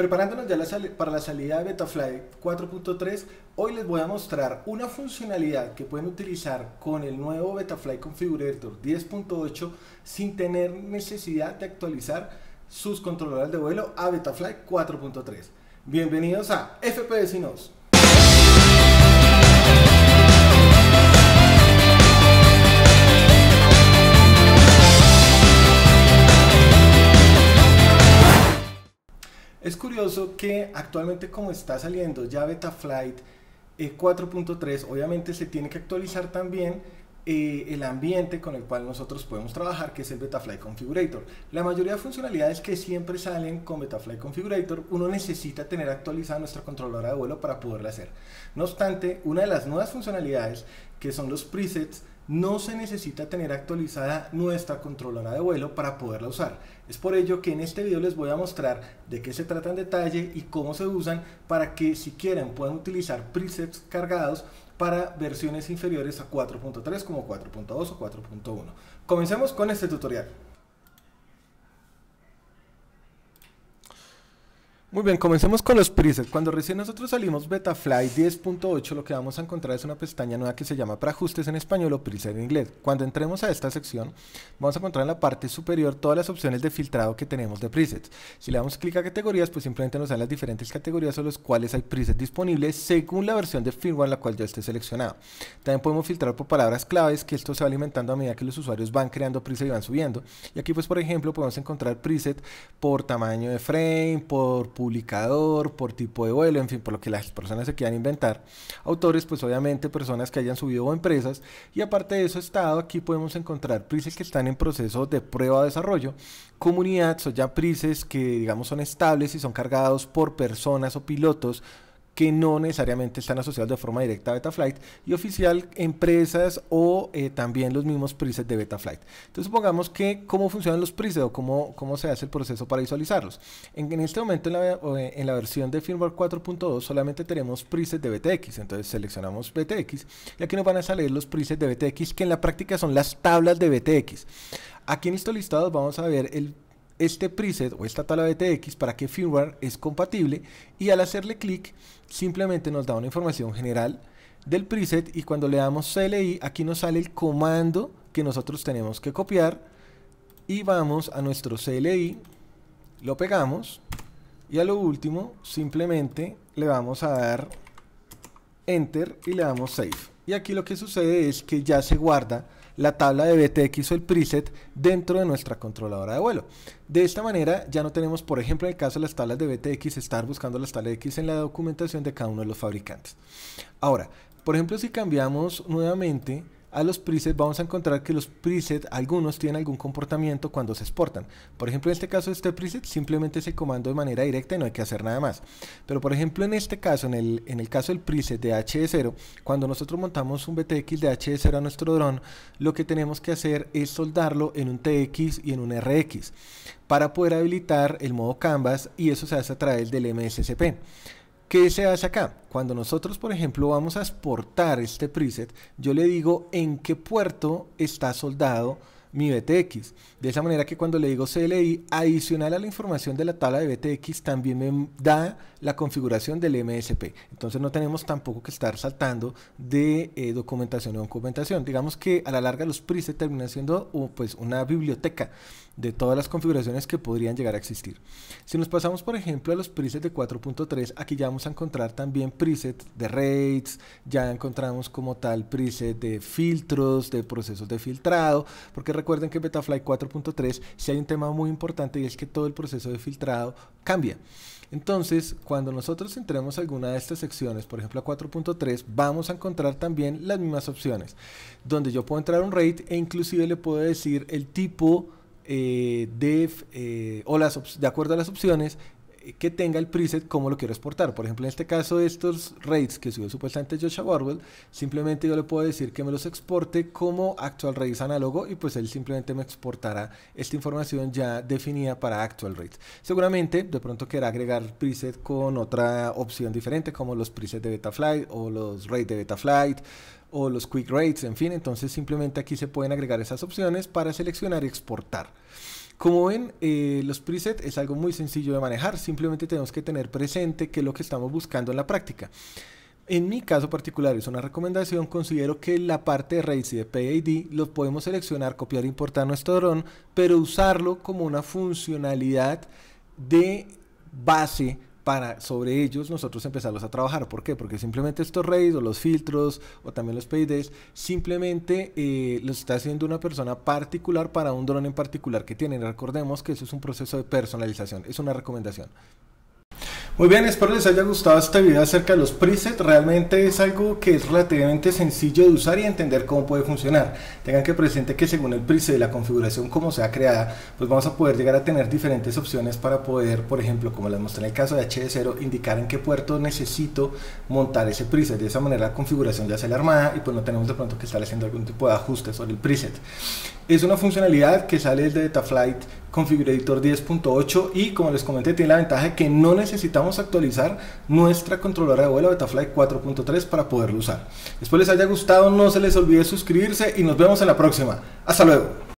Preparándonos ya para la salida de Betafly 4.3, hoy les voy a mostrar una funcionalidad que pueden utilizar con el nuevo Betafly Configurator 10.8 sin tener necesidad de actualizar sus controladores de vuelo a Betafly 4.3. Bienvenidos a FP Sinos! que actualmente como está saliendo ya Betaflight 4.3, eh, obviamente se tiene que actualizar también eh, el ambiente con el cual nosotros podemos trabajar, que es el Betaflight Configurator. La mayoría de funcionalidades que siempre salen con Betaflight Configurator, uno necesita tener actualizada nuestra controladora de vuelo para poderla hacer. No obstante, una de las nuevas funcionalidades, que son los presets, no se necesita tener actualizada nuestra controladora de vuelo para poderla usar. Es por ello que en este video les voy a mostrar de qué se trata en detalle y cómo se usan para que si quieren puedan utilizar presets cargados para versiones inferiores a 4.3 como 4.2 o 4.1. Comencemos con este tutorial. Muy bien, comencemos con los presets. Cuando recién nosotros salimos Betafly 10.8, lo que vamos a encontrar es una pestaña nueva que se llama para ajustes en español o preset en inglés. Cuando entremos a esta sección, vamos a encontrar en la parte superior todas las opciones de filtrado que tenemos de presets. Si le damos clic a categorías, pues simplemente nos dan las diferentes categorías en los cuales hay presets disponibles según la versión de firmware en la cual ya esté seleccionado. También podemos filtrar por palabras claves, que esto se va alimentando a medida que los usuarios van creando presets y van subiendo. Y aquí, pues, por ejemplo, podemos encontrar preset por tamaño de frame, por publicador, por tipo de vuelo, en fin, por lo que las personas se quieran inventar. Autores, pues obviamente personas que hayan subido o empresas. Y aparte de eso, Estado, aquí podemos encontrar prises que están en proceso de prueba de desarrollo, comunidades o ya prises que digamos son estables y son cargados por personas o pilotos que no necesariamente están asociados de forma directa a Betaflight y oficial empresas o eh, también los mismos presets de Betaflight. Entonces supongamos que cómo funcionan los presets o cómo, cómo se hace el proceso para visualizarlos. En, este momento en la, eh, en la, versión de firmware 4.2 solamente tenemos presets de BTX, entonces seleccionamos BTX y aquí nos van a salir los presets de BTX que en la práctica son las tablas de BTX. Aquí en estos listados vamos a ver el este preset o esta tabla tx para que firmware es compatible y al hacerle clic simplemente nos da una información general del preset y cuando le damos CLI aquí nos sale el comando que nosotros tenemos que copiar y vamos a nuestro CLI, lo pegamos y a lo último simplemente le vamos a dar enter y le damos save y aquí lo que sucede es que ya se guarda la tabla de BTX o el preset dentro de nuestra controladora de vuelo. De esta manera ya no tenemos, por ejemplo, en el caso de las tablas de BTX, estar buscando las tablas de X en la documentación de cada uno de los fabricantes. Ahora, por ejemplo, si cambiamos nuevamente a los presets vamos a encontrar que los presets, algunos tienen algún comportamiento cuando se exportan. Por ejemplo, en este caso este preset simplemente se comando de manera directa y no hay que hacer nada más. Pero por ejemplo, en este caso, en el, en el caso del preset de HD0, cuando nosotros montamos un BTX de HD0 a nuestro dron, lo que tenemos que hacer es soldarlo en un TX y en un RX para poder habilitar el modo Canvas y eso se hace a través del MSCP. ¿Qué se hace acá? Cuando nosotros, por ejemplo, vamos a exportar este preset, yo le digo en qué puerto está soldado mi BTX. De esa manera que cuando le digo CLI, adicional a la información de la tabla de BTX, también me da la configuración del MSP. Entonces no tenemos tampoco que estar saltando de eh, documentación a documentación. Digamos que a la larga los presets terminan siendo pues, una biblioteca de todas las configuraciones que podrían llegar a existir. Si nos pasamos por ejemplo a los presets de 4.3, aquí ya vamos a encontrar también presets de rates, ya encontramos como tal presets de filtros, de procesos de filtrado, porque Recuerden que Betafly 4.3 si hay un tema muy importante y es que todo el proceso de filtrado cambia. Entonces, cuando nosotros entremos a alguna de estas secciones, por ejemplo a 4.3, vamos a encontrar también las mismas opciones, donde yo puedo entrar un rate e inclusive le puedo decir el tipo eh, de, eh, o las, de acuerdo a las opciones, que tenga el preset como lo quiero exportar. Por ejemplo, en este caso, estos rates que subió supuestamente Joshua Warwell, simplemente yo le puedo decir que me los exporte como actual rates análogo y pues él simplemente me exportará esta información ya definida para actual rates. Seguramente de pronto querrá agregar preset con otra opción diferente como los presets de Betaflight o los rates de Betaflight o los quick rates, en fin, entonces simplemente aquí se pueden agregar esas opciones para seleccionar y exportar. Como ven, eh, los presets es algo muy sencillo de manejar, simplemente tenemos que tener presente qué es lo que estamos buscando en la práctica. En mi caso particular, es una recomendación, considero que la parte de RAIDs y de PID lo podemos seleccionar, copiar, e importar nuestro dron, pero usarlo como una funcionalidad de base para sobre ellos nosotros empezarlos a trabajar. ¿Por qué? Porque simplemente estos RAIDs o los filtros o también los PIDs simplemente eh, los está haciendo una persona particular para un dron en particular que tienen. Recordemos que eso es un proceso de personalización, es una recomendación. Muy bien, espero les haya gustado este video acerca de los presets. Realmente es algo que es relativamente sencillo de usar y entender cómo puede funcionar. Tengan que presente que según el preset y la configuración como sea creada, pues vamos a poder llegar a tener diferentes opciones para poder, por ejemplo, como les mostré en el caso de HD0, indicar en qué puerto necesito montar ese preset. De esa manera la configuración ya sale armada y pues no tenemos de pronto que estar haciendo algún tipo de ajuste sobre el preset. Es una funcionalidad que sale de DataFlight. Configure Editor 10.8 y como les comenté tiene la ventaja que no necesitamos actualizar nuestra controladora de vuelo Betaflight 4.3 para poderlo usar. Espero les haya gustado, no se les olvide suscribirse y nos vemos en la próxima. Hasta luego.